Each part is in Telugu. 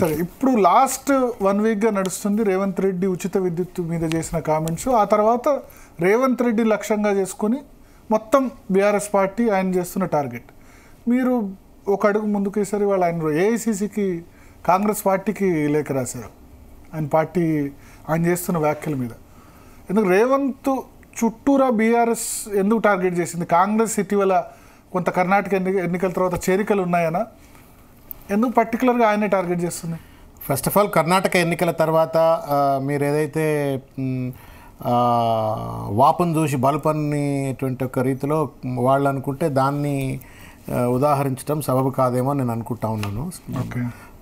సరే ఇప్పుడు లాస్ట్ వన్ వీక్గా నడుస్తుంది రేవంత్ రెడ్డి ఉచిత విద్యుత్ మీద చేసిన కామెంట్స్ ఆ తర్వాత రేవంత్ రెడ్డి లక్ష్యంగా చేసుకొని మొత్తం బీఆర్ఎస్ పార్టీ ఆయన చేస్తున్న టార్గెట్ మీరు ఒక అడుగు ముందుకేసారి వాళ్ళు ఆయన ఏఐసిసికి కాంగ్రెస్ పార్టీకి లేఖ రాశారు ఆయన పార్టీ ఆయన చేస్తున్న వ్యాఖ్యల మీద ఎందుకు రేవంత్ చుట్టూరా బీఆర్ఎస్ ఎందుకు టార్గెట్ చేసింది కాంగ్రెస్ ఇటీవల కొంత కర్ణాటక ఎన్ని ఎన్నికల తర్వాత చేరికలు ఉన్నాయనా ఎందుకు పర్టికులర్గా ఆయనే టార్గెట్ చేస్తుంది ఫస్ట్ ఆఫ్ ఆల్ కర్ణాటక ఎన్నికల తర్వాత మీరు ఏదైతే వాపను చూసి బలుపనేటువంటి ఒక రీతిలో వాళ్ళు అనుకుంటే దాన్ని ఉదాహరించడం సబబు కాదేమో నేను అనుకుంటా ఉన్నాను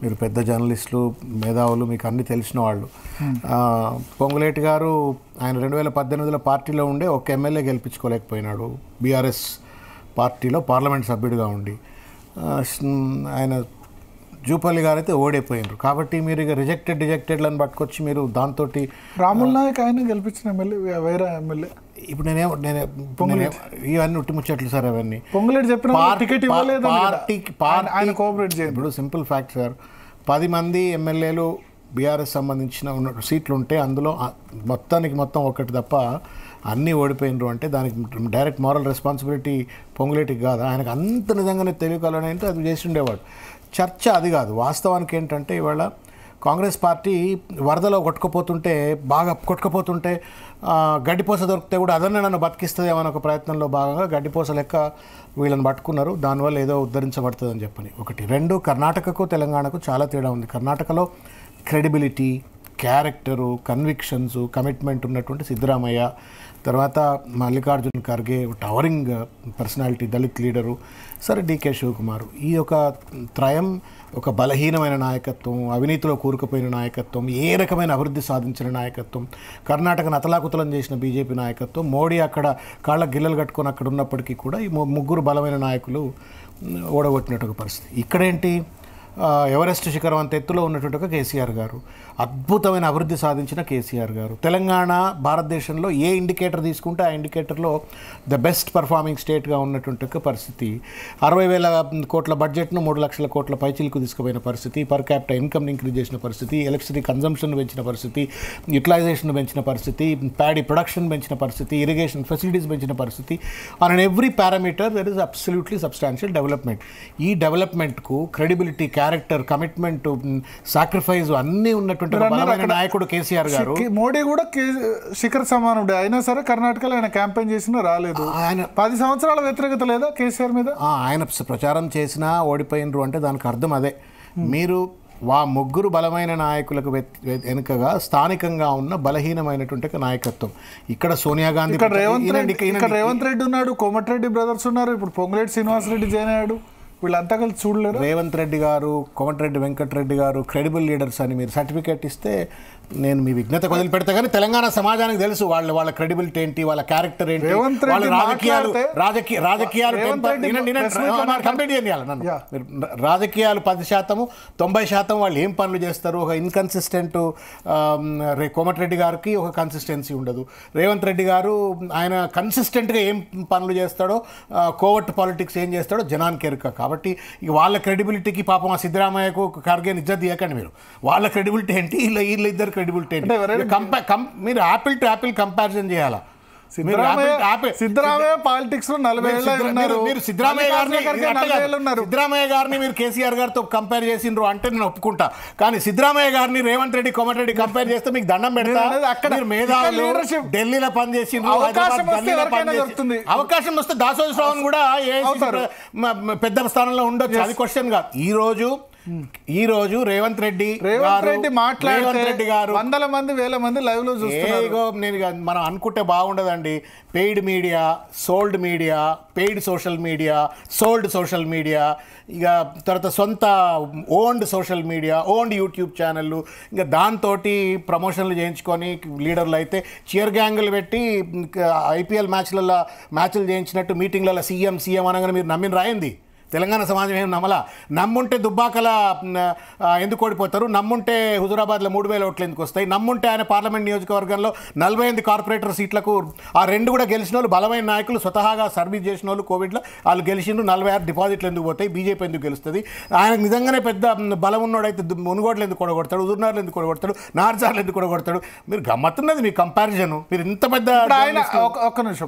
మీరు పెద్ద జర్నలిస్టులు మేధావులు మీకు అన్ని తెలిసిన వాళ్ళు పొంగులేటి గారు ఆయన రెండు వేల పద్దెనిమిదిలో పార్టీలో ఉండే ఒక ఎమ్మెల్యే గెలిపించుకోలేకపోయినాడు బీఆర్ఎస్ పార్టీలో పార్లమెంట్ సభ్యుడిగా ఉండి ఆయన జూపల్లి గారు అయితే ఓడైపోయినారు కాబట్టి మీరు ఇక రిజెక్టెడ్ రిజెక్టెడ్లను పట్టుకొచ్చి మీరు దాంతో రాముల్ నాయక్ ఆయన గెలిపించిన ఎమ్మెల్యే వేరే ఎమ్మెల్యే ఇప్పుడు నేనే నేను ఇవన్నీ ఉట్టి ముచ్చట్లు సార్ అవన్నీ పొంగులేటి చెప్పిన టికెట్ ఇవ్వలేదు పార్టీకి ఆయన కోఆపరేట్ చేయండి ఇప్పుడు సింపుల్ ఫ్యాక్ట్ సార్ పది మంది ఎమ్మెల్యేలు బీఆర్ఎస్ సంబంధించిన ఉన్న సీట్లు ఉంటే అందులో మొత్తానికి మొత్తం ఒకటి తప్ప అన్నీ ఓడిపోయినరు అంటే దానికి డైరెక్ట్ మారల్ రెస్పాన్సిబిలిటీ పొంగులేటికి కాదు ఆయనకు అంత నిజంగానే తెలియకలనంటే అది చేసి ఉండేవాడు చర్చ అది కాదు వాస్తవానికి ఏంటంటే ఇవాళ కాంగ్రెస్ పార్టీ వరదలో కొట్టుకుపోతుంటే బాగా కొట్టుకుపోతుంటే గడ్డిపోస దొరికితే కూడా అదన్నే నన్ను బతికిస్తుందేమని ఒక ప్రయత్నంలో భాగంగా గడ్డిపోస లెక్క వీళ్ళని పట్టుకున్నారు దానివల్ల ఏదో ఉద్ధరించబడుతుందని చెప్పని ఒకటి రెండు కర్ణాటకకు తెలంగాణకు చాలా తేడా ఉంది కర్ణాటకలో క్రెడిబిలిటీ క్యారెక్టరు కన్విక్షన్స్ కమిట్మెంట్ ఉన్నటువంటి సిద్ధరామయ్య తర్వాత Mallikarjun Kharge towering personality Dalit leader సరే డికే శివకుమార్ ఈ యొక్క త్రయం ఒక బలహీనమైన నాయకత్వం అవినీతిలో కూరుకుపోయిన నాయకత్వం ఏ రకమైన అభివృద్ధి సాధించిన నాయకత్వం కర్ణాటకను అతలాకుతలం చేసిన బీజేపీ నాయకత్వం మోడీ అక్కడ కాళ్ళ గిల్లలు కట్టుకొని అక్కడ ఉన్నప్పటికీ కూడా ఈ ముగ్గురు బలమైన నాయకులు ఓడగొట్టినట్టు పరిస్థితి ఇక్కడేంటి ఎవరెస్ట్ శిఖరం అంత ఎత్తులో ఉన్నటువంటి ఒక కేసీఆర్ గారు అద్భుతమైన అభివృద్ధి సాధించిన కేసీఆర్ గారు తెలంగాణ భారతదేశంలో ఏ ఇండికేటర్ తీసుకుంటే ఆ ఇండికేటర్లో ద బెస్ట్ పర్ఫార్మింగ్ స్టేట్గా ఉన్నటువంటి ఒక పరిస్థితి అరవై వేల కోట్ల బడ్జెట్ను మూడు లక్షల కోట్ల పైచిలుకు తీసుకుపోయిన పరిస్థితి పర్ క్యాపిట ఇన్కమ్ని ఇంక్రీజ్ చేసిన పరిస్థితి ఎలక్ట్రిసిటీ కన్జంప్షన్ పెంచిన పరిస్థితి యూటిలైజేషన్ పెంచిన పరిస్థితి ప్యాడీ ప్రొడక్షన్ పెంచిన పరిస్థితి ఇరిగేషన్ ఫెసిలిటీస్ పెంచిన పరిస్థితి on every parameter there is absolutely substantial development ఈ డెవలప్మెంట్కు క్రెడిబిలిటీ క్యా క్యారెక్టర్ కమిట్మెంట్ సాక్రిఫైస్ అన్నీ ఉన్నటువంటి నాయకుడు కేసీఆర్ గారు మోడీ కూడా శిఖర్ సమానుడు అయినా సరే కర్ణాటకలో ఆయన క్యాంపెయిన్ చేసినా రాలేదు ఆయన పది సంవత్సరాల వ్యతిరేకత లేదా కేసీఆర్ మీద ఆయన ప్రచారం చేసినా ఓడిపోయినరు అంటే దానికి అర్థం అదే మీరు వా ముగ్గురు బలమైన నాయకులకు వెనుకగా స్థానికంగా ఉన్న బలహీనమైనటువంటి నాయకత్వం ఇక్కడ సోనియా గాంధీ రేవంత్ రెడ్డి రేవంత్ రెడ్డి ఉన్నాడు కోమటిరెడ్డి బ్రదర్స్ ఉన్నారు ఇప్పుడు పొంగులేటి శ్రీనివాసరెడ్డి జాయిన్ అయ్యాడు వీళ్ళంతా కలిసి చూడలేరు రేవంత్ రెడ్డి గారు కోమటిరెడ్డి వెంకటరెడ్డి గారు క్రెడిబుల్ లీడర్స్ అని మీరు సర్టిఫికేట్ ఇస్తే నేను మీ విజ్ఞత వదిలిపెడతా పెడతా కానీ తెలంగాణ సమాజానికి తెలుసు వాళ్ళ వాళ్ళ క్రెడిబిలిటీ ఏంటి వాళ్ళ క్యారెక్టర్ ఏంటి వాళ్ళ రాజకీయాలు రాజకీయ రాజకీయాలు రాజకీయాలు పది శాతము తొంభై శాతం వాళ్ళు ఏం పనులు చేస్తారు ఒక ఇన్కన్సిస్టెంట్ రే కోమటిరెడ్డి గారికి ఒక కన్సిస్టెన్సీ ఉండదు రేవంత్ రెడ్డి గారు ఆయన కన్సిస్టెంట్గా ఏం పనులు చేస్తాడో కోవర్ట్ పాలిటిక్స్ ఏం చేస్తాడో జనానికి ఎరుక కాబట్టి కాబట్టి ఇక వాళ్ళ క్రెడిబిలిటీకి పాపం ఆ సిద్ధరామయ్యకు ఖర్గే నిజ్జ తీయకండి మీరు వాళ్ళ క్రెడిబిలిటీ ఏంటి వీళ్ళ వీళ్ళ ఇద్దరు క్రెడిబిలిటీ ఏంటి కంపా మీరు యాపిల్ టు యాపిల్ కంపారిజన్ చేయాలా సిద్ధరామయ్య పాలిటిక్స్ లో ఉన్నారు మీరు సిద్ధరామయ్య గారిని ఉన్నారు గారిని మీరు కేసీఆర్ గారితో కంపేర్ చేసిండ్రు అంటే నేను ఒప్పుకుంటా కానీ సిద్ధరామయ్య గారిని రేవంత్ రెడ్డి కోమటి రెడ్డి కంపేర్ చేస్తే మీకు దండం పెడతా అక్కడ ఢిల్లీలో పనిచేసి అవకాశం వస్తే దాసోజీ శ్రావణ్ కూడా పెద్ద స్థానంలో ఉండొచ్చు అది క్వశ్చన్ కాదు ఈ రోజు ఈ రోజు రేవంత్ రెడ్డి రేవంత్ రెడ్డి మాట్లాడి రెడ్డి గారు వందల మంది వేల మంది లైవ్ లో చూస్తున్నారు నేను మనం అనుకుంటే బాగుండదండి paid media sold media paid social media sold social media ఇక తర్వాత సొంత owned social media owned YouTube ఛానళ్ళు ఇంకా దాంతో ప్రమోషన్లు చేయించుకొని లీడర్లు అయితే చీర్ గ్యాంగులు పెట్టి ఐపీఎల్ మ్యాచ్లలో మ్యాచ్లు చేయించినట్టు మీటింగ్లలో సీఎం సీఎం అనగానే మీరు నమ్మిన రాయింది తెలంగాణ సమాజం ఏం నమ్మలా నమ్ముంటే దుబ్బాకల ఎందుకు ఓడిపోతారు నమ్ముంటే హుజురాబాద్లో మూడు వేల ఓట్లు ఎందుకు వస్తాయి నమ్ముంటే ఆయన పార్లమెంట్ నియోజకవర్గంలో నలభై ఎనిమిది కార్పొరేటర్ సీట్లకు ఆ రెండు కూడా గెలిచిన బలమైన నాయకులు స్వతహాగా సర్వీస్ చేసిన వాళ్ళు కోవిడ్లో వాళ్ళు గెలిచిండ్రు నలభై ఆరు డిపాజిట్లు ఎందుకు పోతాయి బీజేపీ ఎందుకు గెలుస్తుంది ఆయనకు నిజంగానే పెద్ద బలం ఉన్నోడైతే మునుగోడలు ఎందుకు కొడతాడు ఉదుర్నార్లు ఎందుకు కొడగొడతాడు నార్జార్లు ఎందుకు కొడగొడతాడు మీరు గమ్మత్తున్నది మీ కంపారిజన్ మీరు ఇంత పెద్ద ఒక్క నిమిషం